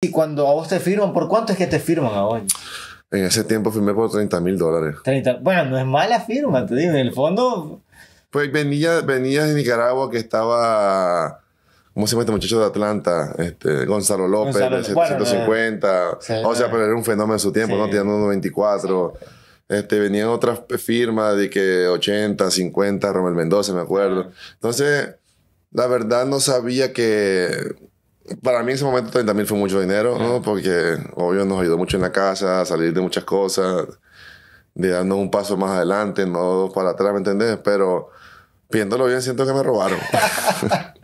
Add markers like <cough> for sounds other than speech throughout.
Y cuando a vos te firman, ¿por cuánto es que te firman a ah, vos? En ese tiempo firmé por 30 mil dólares. bueno, no es mala firma, te digo, en el fondo... Pues venía, venía de Nicaragua que estaba... ¿Cómo se llama este muchacho de Atlanta? Este, Gonzalo López, de 750. o sea, pero era un fenómeno en su tiempo, ¿no? Tirando 94. Este, venían otras firmas de que 80, 50, Romel Mendoza, me acuerdo. Entonces, la verdad no sabía que para mí en ese momento también mil fue mucho dinero, ¿no? Porque obvio nos ayudó mucho en la casa, salir de muchas cosas, de darnos un paso más adelante, no para atrás, ¿me entendés? Pero viéndolo bien siento que me robaron. <laughs>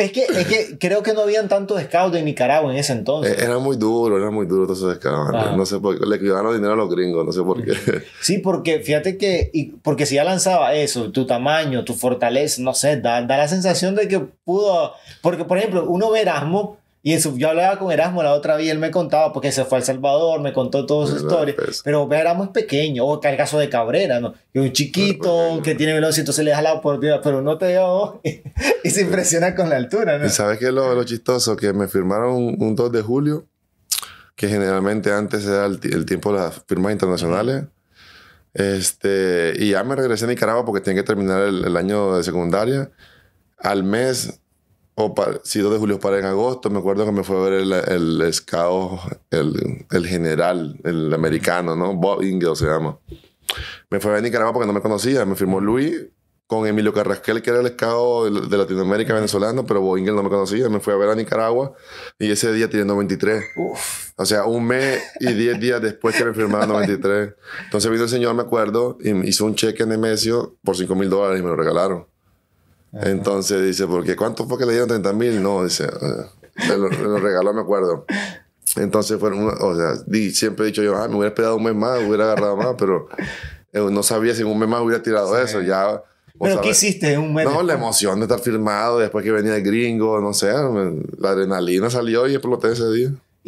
es, que, creo que no habían tantos scouts de Nicaragua en ese entonces. Eh, era muy duro, era muy duro todos esos scouts. No sé por qué. Le cuidaron dinero a los gringos, no sé por qué. <laughs> Sí, porque fíjate que. Y porque si ya lanzaba eso, tu tamaño, tu fortaleza, no sé, da, la sensación de que pudo. Porque, por ejemplo, uno verás... Y eso, yo hablaba con Erasmo la otra vez y él me contaba, porque se fue al Salvador, me contó toda su historia. Pues. Pero Erasmo es pequeño, o el caso de Cabrera, ¿no? Y un chiquito pues, que tiene velocidad, entonces le da la oportunidad, pero no te veo <laughs> y se impresiona con la altura, ¿no? ¿Y sabes qué es lo, lo chistoso? Que me firmaron un, 2 de julio, que generalmente antes era el, el tiempo de las firmas internacionales. Este, y ya me regresé a Nicaragua porque tenía que terminar el año de secundaria. Al mes o de Julio para en agosto. Me acuerdo que me fue a ver el, el, el el, el, general, el americano, ¿no? Bob Ingle se llama. Me fue a ver Nicaragua porque no me conocía. Me firmó Luis con Emilio Carrasquel, que era el escado de Latinoamérica venezolano, pero Bob Ingle no me conocía. Me fue a ver a Nicaragua y ese día tiene 93. O sea, un mes y 10 días después que me firmaron 93. Entonces vino el señor, me acuerdo, y hizo un cheque en Nemesio por 5 mil dólares y me lo regalaron. Entonces dice, porque ¿cuánto fue que le dieron 30 mil? No, dice, me eh, lo, regaló, me acuerdo. Entonces fueron, o sea, di, siempre he dicho yo, ah, me hubiera esperado un mes más, hubiera agarrado más, pero eh, no sabía si en un mes más hubiera tirado eso, ya. ¿Pero qué hiciste un mes? No, la emoción de estar firmado después que venía el gringo, no sé, la adrenalina salió y exploté ese día.